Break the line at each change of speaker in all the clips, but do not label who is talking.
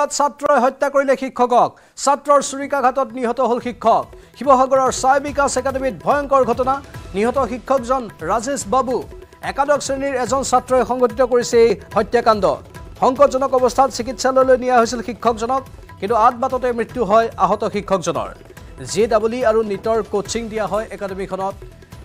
ছাত্রত ছাত্রই হত্যা করলে শিক্ষকক ছাত্রর চুরিকাঘাতত নিহত হল শিক্ষক শিবসাগরের সাই বিকাশ একাডেমিত ভয়ঙ্কর ঘটনা নিহত শিক্ষকজন রাজেশ বাবু একাদশ শ্রেণীর এজন ছাত্রই সংঘটিত করেছে এই হত্যাকাণ্ড সংকটজনক অবস্থাত চিকিৎসালয় নিয়া হয়েছিল শিক্ষকজনক কিন্তু আট বাততে মৃত্যু হয় আহত শিক্ষকজনের জে ডাবলি আর নিটর কোচিং দিয়া হয় একাডেমিখনত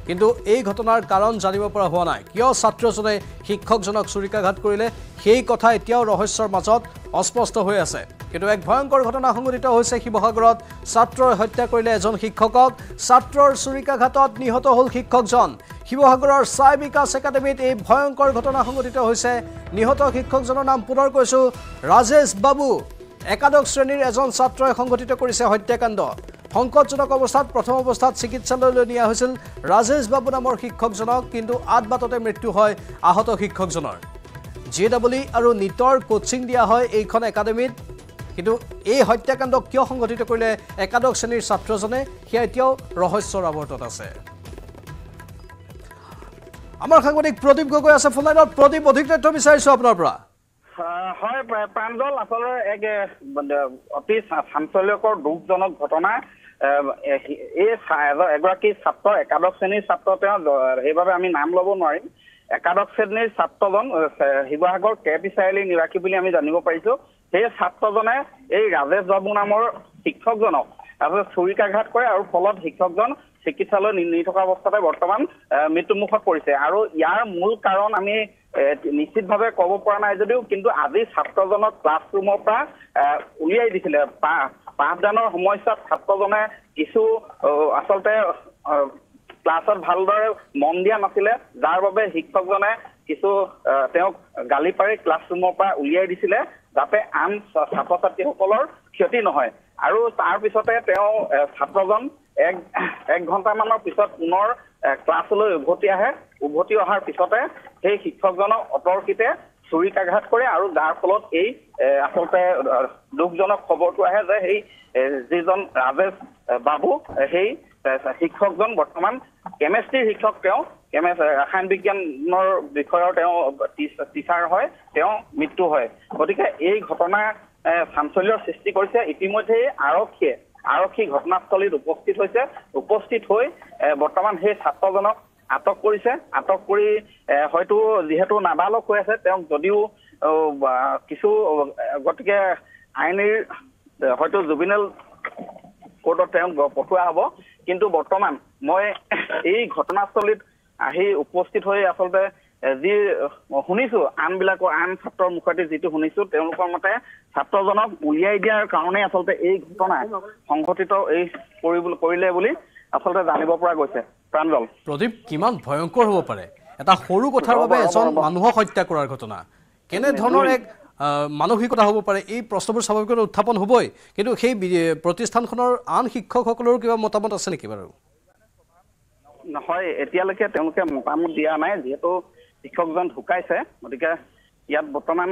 কিন্তু এই ঘটনাৰ কাৰণ জানিব পৰা হোৱা নাই কিয় ছাত্ৰজনে শিক্ষকজনক চুৰিকাঘাত কৰিলে সেই কথা এতিয়াও ৰহস্যৰ মাজত অস্পষ্ট হৈ আছে কিন্তু এক ভয়ংকৰ ঘটনা সংঘটিত হৈছে শিৱসাগৰত ছাত্ৰই হত্যা কৰিলে এজন শিক্ষকক ছাত্ৰৰ চুৰিকাঘাতত নিহত হ'ল শিক্ষকজন শিৱসাগৰৰ ছাই বিকাশ একাডেমীত এই ভয়ংকৰ ঘটনা সংঘটিত হৈছে নিহত শিক্ষকজনৰ নাম পুনৰ কৈছোঁ ৰাজেশ বাবু একাদশ শ্ৰেণীৰ এজন ছাত্ৰই সংঘটিত কৰিছে হত্যাকাণ্ড সংকটজনক অৱস্থাত প্ৰথম অৱস্থাত চিকিৎসালয়লৈ নিয়া হৈছিল ৰাজেশ বাবু নামৰ শিক্ষকজনক কিন্তু আদবাততে মৃত্যু হয় আহত শিক্ষকজনৰ জে ডাবলি আৰু নীটৰ কোচিং দিয়া হয় এইখন একাডেমীত কিন্তু এই হত্যাকাণ্ড কিয় সংঘটিত কৰিলে একাদশ শ্ৰেণীৰ ছাত্ৰজনে সেয়া এতিয়াও ৰহস্যৰ আৱৰ্তত আছে আমাৰ সাংবাদিক প্ৰদীপ গগৈ আছে ফোনলাইনত প্ৰদীপ অধিক তথ্য বিচাৰিছো আপোনাৰ পৰা
হয় প্ৰাঞ্জল আচলতে এক অতি চাঞ্চল্যকৰ দুখজনক ঘটনা এই এগৰাকী ছাত্ৰ একাদশ শ্ৰেণীৰ ছাত্ৰ তেওঁ সেইবাবে আমি নাম ল'ব নোৱাৰিম একাদশ শ্ৰেণীৰ ছাত্ৰজন শিৱসাগৰ কে পি চাৰিআলি নিবাসী বুলি আমি জানিব পাৰিছো সেই ছাত্ৰজনে এই ৰাজেশ বাবু নামৰ শিক্ষকজনক আচলতে ছুৰিকাঘাত কৰে আৰু ফলত শিক্ষকজন চিকিৎসালয় নি থকা অৱস্থাতে বৰ্তমান মৃত্যুমুখত পৰিছে আৰু ইয়াৰ মূল কাৰণ আমি নিশ্চিতভাৱে ক'ব পৰা নাই যদিও কিন্তু আজি ছাত্ৰজনক ক্লাছৰুমৰ পৰা উলিয়াই দিছিলে পাঠদানৰ সময়ছোৱাত ছাত্ৰজনে কিছু আচলতে ক্লাছত ভালদৰে মন দিয়া নাছিলে যাৰ বাবে শিক্ষকজনে কিছু তেওঁক গালি পাৰি ক্লাছৰুমৰ পৰা উলিয়াই দিছিলে যাতে আন ছাত্ৰ ছাত্ৰীসকলৰ ক্ষতি নহয় আৰু তাৰ পিছতে তেওঁ ছাত্ৰজন এক এক ঘণ্টামানৰ পিছত পুনৰ ক্লাছলৈ উভতি আহে উভতি অহাৰ পিছতে সেই শিক্ষকজনক অতৰ্কিতে ছুৰিত আঘাত কৰে আৰু যাৰ ফলত এই আচলতে দুখজনক খবৰটো আহে যে সেই যিজন ৰাজেশ বাবু সেই শিক্ষকজন বৰ্তমান কেমেষ্ট্ৰিৰ শিক্ষক তেওঁ ৰাসায়ন বিজ্ঞানৰ বিষয়ৰ তেওঁ টিচাৰ হয় তেওঁ মৃত্যু হয় গতিকে এই ঘটনা চাঞ্চল্যৰ সৃষ্টি কৰিছে ইতিমধ্যেই আৰক্ষীয়ে আৰক্ষী ঘটনাস্থলীত উপস্থিত হৈছে উপস্থিত হৈ বৰ্তমান সেই ছাত্ৰজনক আটক কৰিছে আটক কৰি হয়তো যিহেতু নাবালক হৈ আছে তেওঁক যদিও কিছু গতিকে আইনীৰ হয়তো জুবিনেল কোৰ্টত তেওঁক পঠোৱা হ'ব কিন্তু বৰ্তমান মই এই ঘটনাস্থলীত আহি উপস্থিত হৈ আচলতে যি শুনিছোঁ আনবিলাকৰ আন ছাত্ৰৰ মুখতে যিটো শুনিছো তেওঁলোকৰ মতে ছাত্ৰজনক উলিয়াই দিয়াৰ কাৰণেই আচলতে এই ঘটনা সংঘটিত এই কৰিবলৈ কৰিলে বুলি আচলতে জানিব পৰা গৈছে প্ৰাণৰাল
প্ৰদীপ কিমান ভয়ংকৰ হ'ব পাৰে এটা সৰু কথাৰ বাবে এজন মানুহক হত্যা কৰাৰ ঘটনা কেনেধৰণৰ এক মানসিকতা হ'ব পাৰে এই প্ৰশ্নবোৰ স্বাভাৱিকতে উত্থাপন হ'বই কিন্তু সেই প্ৰতিষ্ঠানখনৰ আন শিক্ষকসকলৰো কিবা মতামত আছে নেকি বাৰু
নহয় এতিয়ালৈকে তেওঁলোকে মতামত দিয়া নাই যিহেতু শিক্ষকজন ঢুকাইছে গতিকে ইয়াত বৰ্তমান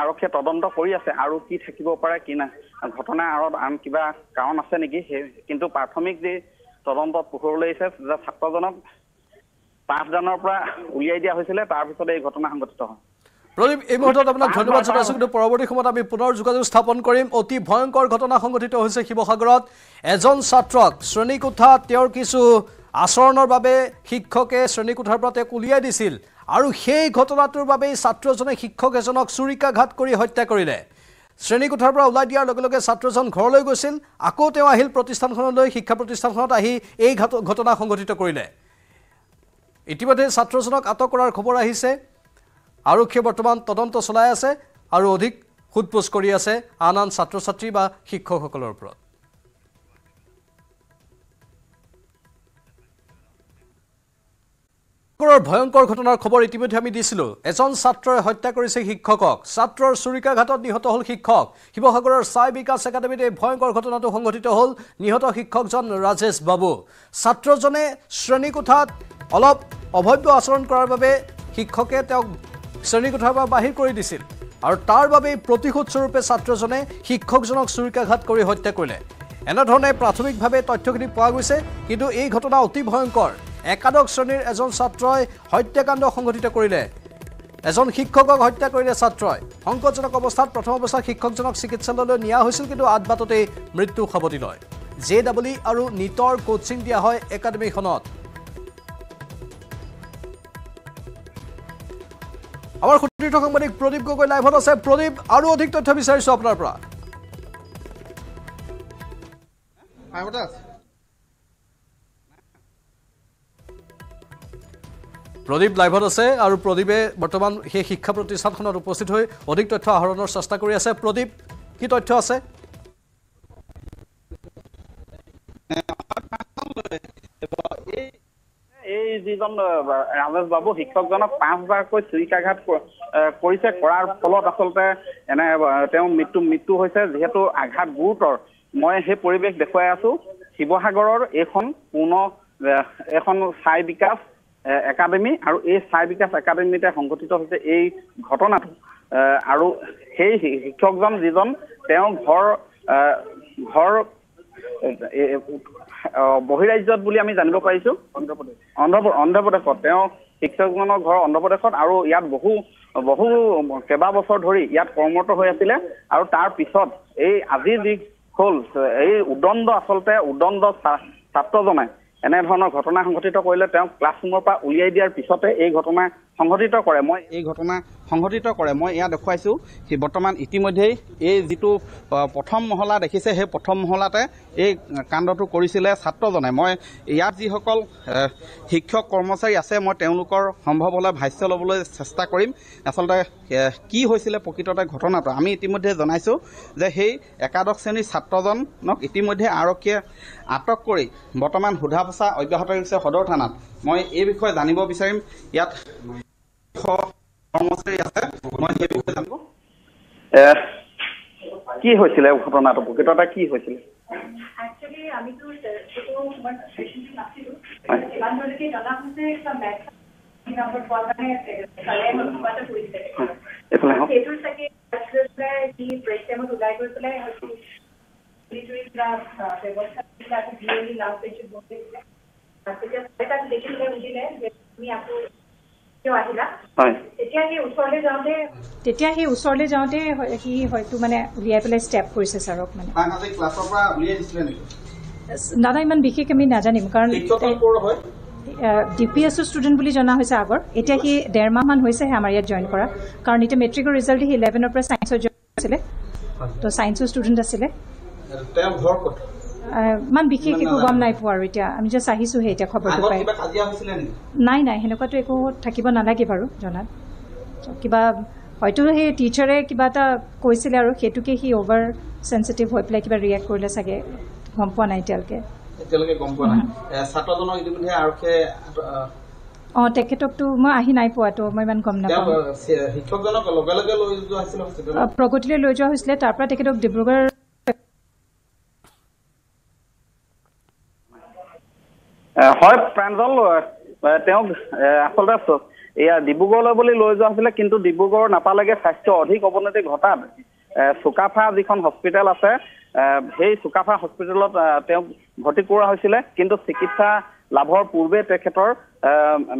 আৰক্ষীয়ে তদন্ত কৰি আছে আৰু কি থাকিব পাৰে কি নাই ঘটনাৰ কাৰণ আছে নেকি সেই কিন্তু প্ৰাথমিক যি তদন্ত পোহৰলৈ আহিছে যে ছাত্ৰজনক পাঁচজনৰ পৰা উলিয়াই দিয়া হৈছিলে তাৰপিছতে এই ঘটনা সংঘটিত হয়
প্ৰদীপ এই মুহূৰ্তত আপোনাক ধন্যবাদ জনাইছোঁ কিন্তু পৰৱৰ্তী সময়ত আমি পুনৰ যোগাযোগ স্থাপন কৰিম অতি ভয়ংকৰ ঘটনা সংঘটিত হৈছে শিৱসাগৰত এজন ছাত্ৰক শ্ৰেণীকোঠাত তেওঁৰ কিছু আচৰণৰ বাবে শিক্ষকে শ্ৰেণীকোঠাৰ পৰা তেওঁক উলিয়াই দিছিল আৰু সেই ঘটনাটোৰ বাবেই ছাত্ৰজনে শিক্ষক এজনক চুৰিকাঘাত কৰি হত্যা কৰিলে শ্ৰেণীকোঠাৰ পৰা ওলাই দিয়াৰ লগে লগে ছাত্ৰজন ঘৰলৈ গৈছিল আকৌ তেওঁ আহিল প্ৰতিষ্ঠানখনলৈ শিক্ষা প্ৰতিষ্ঠানখনত আহি এই ঘটনা সংঘটিত কৰিলে ইতিমধ্যে ছাত্ৰজনক আটক কৰাৰ খবৰ আহিছে আৰক্ষীয়ে বৰ্তমান তদন্ত চলাই আছে আৰু অধিক সোধ পোছ কৰি আছে আন আন ছাত্ৰ ছাত্ৰী বা শিক্ষকসকলৰ ওপৰত ভয়ংকৰ ভয়ংকৰ ঘটনাৰ খবৰ ইতিমধ্যে আমি দিছিলোঁ এজন ছাত্ৰই হত্যা কৰিছে শিক্ষকক ছাত্ৰৰ চুৰিকাঘাটত নিহত হ'ল শিক্ষক শিৱসাগৰৰ চাই বিকাশ একাডেমীত এই ভয়ংকৰ ঘটনাটো সংঘটিত হ'ল নিহত শিক্ষকজন ৰাজেশ বাবু ছাত্ৰজনে শ্ৰেণীকোঠাত অলপ অভব্য আচৰণ কৰাৰ বাবে শিক্ষকে তেওঁক শ্ৰেণীকোঠাৰ পৰা বাহিৰ কৰি দিছিল আৰু তাৰ বাবেই প্ৰতিশোধস্বৰূপে ছাত্ৰজনে শিক্ষকজনক চুৰিকাঘাত কৰি হত্যা কৰিলে এনেধৰণে প্ৰাথমিকভাৱে তথ্যখিনি পোৱা গৈছে কিন্তু এই ঘটনা অতি ভয়ংকৰ একাদশ শ্ৰেণীৰ এজন ছাত্ৰই হত্যাকাণ্ড সংঘটিত কৰিলে এজন শিক্ষকক হত্যা কৰিলে ছাত্ৰই সংকটজনক অৱস্থাত প্ৰথম অৱস্থাত শিক্ষকজনক চিকিৎসালয়লৈ নিয়া হৈছিল কিন্তু আদবাততেই মৃত্যু সাৱটি লয় জে ডাবল ই আৰু নীটৰ কোচিং দিয়া হয় একাডেমিখনত আমাৰ সুতীৰ্থ সাংবাদিক প্ৰদীপ গগৈ লাইভত আছে প্ৰদীপ আৰু অধিক তথ্য বিচাৰিছোঁ আপোনাৰ পৰা প্ৰদীপ লাইভত আছে আৰু প্ৰদীপে বৰ্তমান সেই শিক্ষা প্ৰতিষ্ঠানখনত উপস্থিত হৈ অধিক তথ্য আহৰণৰ চেষ্টা কৰি আছে প্ৰদীপ কি তথ্য আছে
এই যিজন ৰাজেশ বাবু শিক্ষকজনক পাঁচবাৰকৈ চুৰিকাঘাত কৰিছে কৰাৰ ফলত আচলতে এনে তেওঁ মৃত্যু মৃত্যু হৈছে যিহেতু আঘাত গুৰুতৰ মই সেই পৰিৱেশ দেখুৱাই আছো শিৱসাগৰৰ এইখন পূৰ্ণ এখন চাই বিকাশ একাডেমী আৰু এই চাই বিকাশ একাডেমীতে সংঘটিত হৈছে এই ঘটনাটো আৰু সেই শিক্ষকজন যিজন তেওঁ ঘৰ ঘৰ বহিৰাজ্যত বুলি আমি জানিব পাৰিছোঁ অন্ধ্ৰপ্ৰদেশ অন্ধ্ৰপ্ৰদেশ অন্ধ্ৰপ্ৰদেশত তেওঁ শিক্ষকজনৰ ঘৰ অন্ধ্ৰপ্ৰদেশত আৰু ইয়াত বহু বহু কেইবাবছৰ ধৰি ইয়াত কৰ্মৰত হৈ আছিলে আৰু তাৰ পিছত এই আজি যি হ'ল এই উদণ্ড আচলতে উদণ্ড ছাত্ৰজনে এনেধৰণৰ ঘটনা সংঘটিত কৰিলে তেওঁক ক্লাছৰুমৰ পৰা উলিয়াই দিয়াৰ পিছতে এই ঘটনা সংঘটিত কৰে মই এই ঘটনা সংঘটিত কৰে মই এয়া দেখুৱাইছোঁ সি বৰ্তমান ইতিমধ্যেই এই যিটো প্ৰথম মহলা দেখিছে সেই প্ৰথম মহলাতে এই কাণ্ডটো কৰিছিলে ছাত্ৰজনে মই ইয়াত যিসকল শিক্ষক কৰ্মচাৰী আছে মই তেওঁলোকৰ সম্ভৱ হ'লে ভাষ্য ল'বলৈ চেষ্টা কৰিম আচলতে কি হৈছিলে প্ৰকৃততে ঘটনাটো আমি ইতিমধ্যে জনাইছোঁ যে সেই একাদশ শ্ৰেণীৰ ছাত্ৰজনক ইতিমধ্যে আৰক্ষীয়ে আটক কৰি বৰ্তমান সোধা পোছা অব্যাহত ৰাখিছে সদৰ থানাত মই এই বিষয়ে জানিব বিচাৰিম ইয়াত কি হৈছিলে ঘটনাটো প্ৰকৃত এটা কি হৈছিলে ব্যৱস্থা
তেতিয়া সি ওচৰলৈ যাওঁতে সি হয়তো মানে উলিয়াই পেলাই ষ্টেপ কৰিছে ছাৰক মানে দাদা ইমান বিশেষ আমি নাজানিম কাৰণ ডি পি এছ ষ্টুডেণ্ট বুলি জনা হৈছে আগৰ এতিয়া সি ডেৰমাহমান হৈছেহে আমাৰ ইয়াত জইন কৰা কাৰণ এতিয়া মেট্ৰিকৰ ৰিজাল্ট সি ইলেভেনৰ পৰা ছায়েঞ্চত জইন আছিলে ত' ছায়েঞ্চৰ ষ্টুডেণ্ট আছিলে ইমান বিশেষ একো গম নাই পোৱা আৰু এতিয়া আমি জাষ্ট আহিছোঁহে এতিয়া খবৰটো পাই নাই নাই সেনেকুৱাটো একো থাকিব নালাগে বাৰু জনাত কিবা হয়তো সেই টিচাৰে কিবা এটা কৈছিলে আৰু সেইটোকে সি অভাৰ চেঞ্চিটিভ হৈ পেলাই কিবা ৰিয়েক্ট কৰিলে চাগে গম পোৱা নাই এতিয়ালৈকে অঁ তেখেতকতো মই আহি নাই পোৱাটো মই ইমান গম নাপাওঁ প্ৰগতিলৈ লৈ যোৱা হৈছিলে তাৰপৰা তেখেতক ডিব্ৰুগড়
হয় প্ৰাঞ্জল তেওঁক আচলতে এয়া ডিব্ৰুগড়লৈ বুলি লৈ যোৱা হৈছিলে কিন্তু ডিব্ৰুগড় নাপালেগে স্বাস্থ্য অধিক অৱনতি ঘটাত চুকাফা যিখন হস্পিটেল আছে সেই চুকাফা হস্পিটেলত তেওঁক ভৰ্তি কৰোৱা হৈছিলে কিন্তু চিকিৎসা লাভৰ পূৰ্বে তেখেতৰ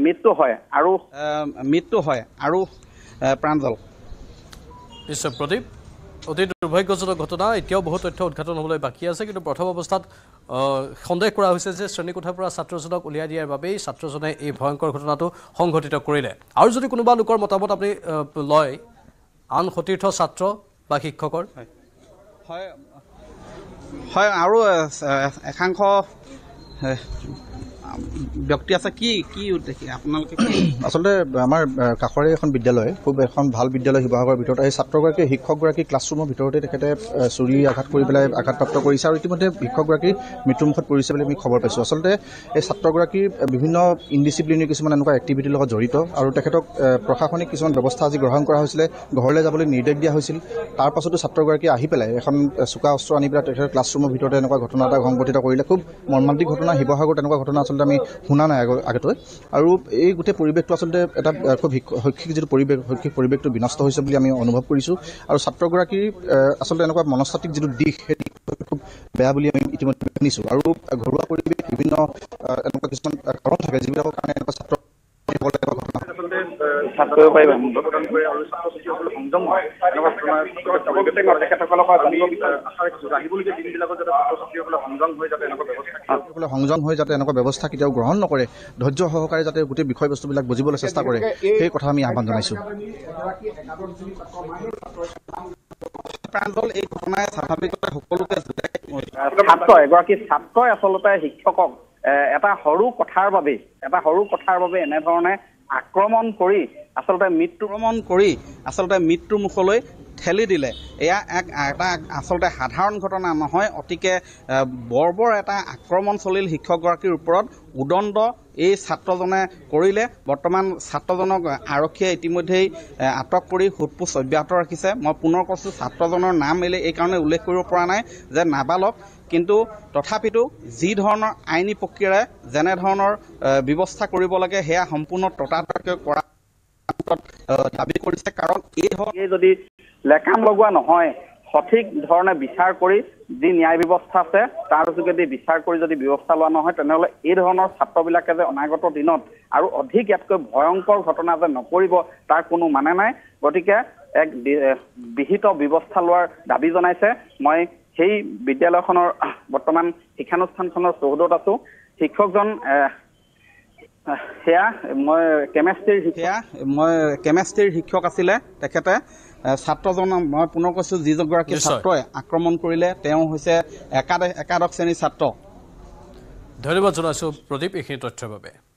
মৃত্যু হয় আৰু মৃত্যু হয় আৰু প্ৰাঞ্জল
নিশ্চয় প্ৰদীপ অতি দুৰ্ভাগ্যজনক ঘটনা এতিয়াও বহু তথ্য উদঘাটন হ'বলৈ বাকী আছে কিন্তু প্ৰথম অৱস্থাত সন্দেহ কৰা হৈছে যে শ্ৰেণীকোঠাৰ পৰা ছাত্ৰজনক উলিয়াই দিয়াৰ বাবেই ছাত্ৰজনে এই ভয়ংকৰ ঘটনাটো সংঘটিত কৰিলে আৰু যদি কোনোবা লোকৰ মতামত আপুনি লয় আন সতীৰ্থ ছাত্ৰ বা শিক্ষকৰ
হয় হয় আৰু একাংশ ব্যক্তি আছে কি কি উদ্দেশ্যে আপোনালোকে আচলতে আমাৰ কাষৰে এখন বিদ্যালয় খুব এখন ভাল বিদ্যালয় শিৱসাগৰৰ ভিতৰত এই ছাত্ৰগৰাকী শিক্ষকগৰাকী ক্লাছৰুমৰ ভিতৰতে তেখেতে চুৰি আঘাত কৰি পেলাই আঘাতপ্ৰাপ্ত কৰিছে আৰু ইতিমধ্যে শিক্ষকগৰাকী মৃত্যুমুখত পৰিছে বুলি আমি খবৰ পাইছোঁ আচলতে এই ছাত্ৰগৰাকীৰ বিভিন্ন ইনডিচিপ্লিনৰ কিছুমান এনেকুৱা এক্টিভিটিৰ লগত জড়িত আৰু তেখেতক প্ৰশাসনিক কিছুমান ব্যৱস্থা আজি গ্ৰহণ কৰা হৈছিলে ঘৰলৈ যাবলৈ নিৰ্দেশ দিয়া হৈছিল তাৰ পাছতো ছাত্ৰগৰাকী আহি পেলাই এখন চোকা অস্ত্ৰ আনি পেলাই তেখেতৰ ক্লাছৰুমৰ ভিতৰতে এনেকুৱা ঘটনা এটা সংঘটিত কৰিলে খুব মৰ্মান্তিক ঘটনা শিৱসাগৰ তেনেকুৱা ঘটনা আচলতে আমি শুনা শুনা নাই আগৰ আগতে আৰু এই গোটেই পৰিৱেশটো আচলতে এটা খুব শৈক্ষিক যিটো পৰিৱেশ শৈক্ষিক পৰিৱেশটো বিনষ্ট হৈছে বুলি আমি অনুভৱ কৰিছোঁ আৰু ছাত্ৰগৰাকীৰ আচলতে এনেকুৱা মনস্তাত্বিক যিটো দিশ সেই দিশটো খুব বেয়া বুলি আমি ইতিমধ্যে শুনিছোঁ আৰু ঘৰুৱা পৰিৱেশ বিভিন্ন এনেকুৱা কিছুমান কাৰণ থাকে যিবিলাকৰ কাৰণে এনেকুৱা ছাত্ৰ উত্থাপ কৰিব পাৰি সংযম হৈ যাতে এনেকুৱা ব্যৱস্থা কেতিয়াও গ্ৰহণ নকৰে ধৈৰ্য সহকাৰে যাতে গোটেই বিষয়বস্তুবিলাক বুজিবলৈ চেষ্টা কৰে সেই কথা আমি আহ্বান জনাইছোঁ ছাত্ৰ এগৰাকী ছাত্ৰই আচলতে শিক্ষকক এটা সৰু কথাৰ বাবেই এটা সৰু কথাৰ বাবে এনেধৰণে আক্ৰমণ কৰি আচলতে মৃত্যুক্ৰমণ কৰি আচলতে মৃত্যু মুখলৈ ঠেলি দিলে এয়া এক এটা আচলতে সাধাৰণ ঘটনা নহয় অতিকে বৰ্বৰ এটা আক্ৰমণ চলিল শিক্ষকগৰাকীৰ ওপৰত উদণ্ড এই ছাত্ৰজনে কৰিলে বৰ্তমান ছাত্ৰজনক আৰক্ষীয়ে ইতিমধ্যেই আটক কৰি সোধ পোছ অব্যাহত ৰাখিছে মই পুনৰ কৈছোঁ ছাত্ৰজনৰ নাম এলে এইকাৰণে উল্লেখ কৰিব পৰা নাই যে নাবালক কিন্তু তথাপিতো যি ধৰণৰ আইনী প্ৰক্ৰিয়াৰে যেনেধৰণৰ ব্যৱস্থা কৰিব লাগে সেয়া সম্পূৰ্ণ ততাতৈয়াকৈ কৰা দাবী কৰিছে কাৰণ এই ধৰণে যদি লেকাম লগোৱা নহয় সঠিক ধৰণে বিচাৰ কৰি যি ন্যায় ব্যৱস্থা আছে তাৰ যোগেদি বিচাৰ কৰি যদি ব্যৱস্থা লোৱা নহয় তেনেহ'লে এই ধৰণৰ ছাত্ৰবিলাকে যে অনাগত দিনত আৰু অধিক ইয়াতকৈ ভয়ংকৰ ঘটনা যে নকৰিব তাৰ কোনো মানে নাই গতিকে এক বিহিত ব্যৱস্থা লোৱাৰ দাবী জনাইছে মই সেই বিদ্যালয়খনৰ বৰ্তমান শিক্ষানুষ্ঠানখনৰ চৌহদত আছো শিক্ষকজন সেয়া মই কেমেষ্ট্ৰিৰ সেয়া মই কেমেষ্ট্ৰিৰ শিক্ষক আছিলে তেখেতে ছাত্ৰজন মই পুনৰ কৈছোঁ যিগৰাকী ছাত্ৰই আক্ৰমণ কৰিলে তেওঁ হৈছে একাদশ একাদশ শ্ৰেণীৰ ছাত্ৰ
ধন্যবাদ জনাইছোঁ প্ৰদীপ এইখিনি তথ্যৰ বাবে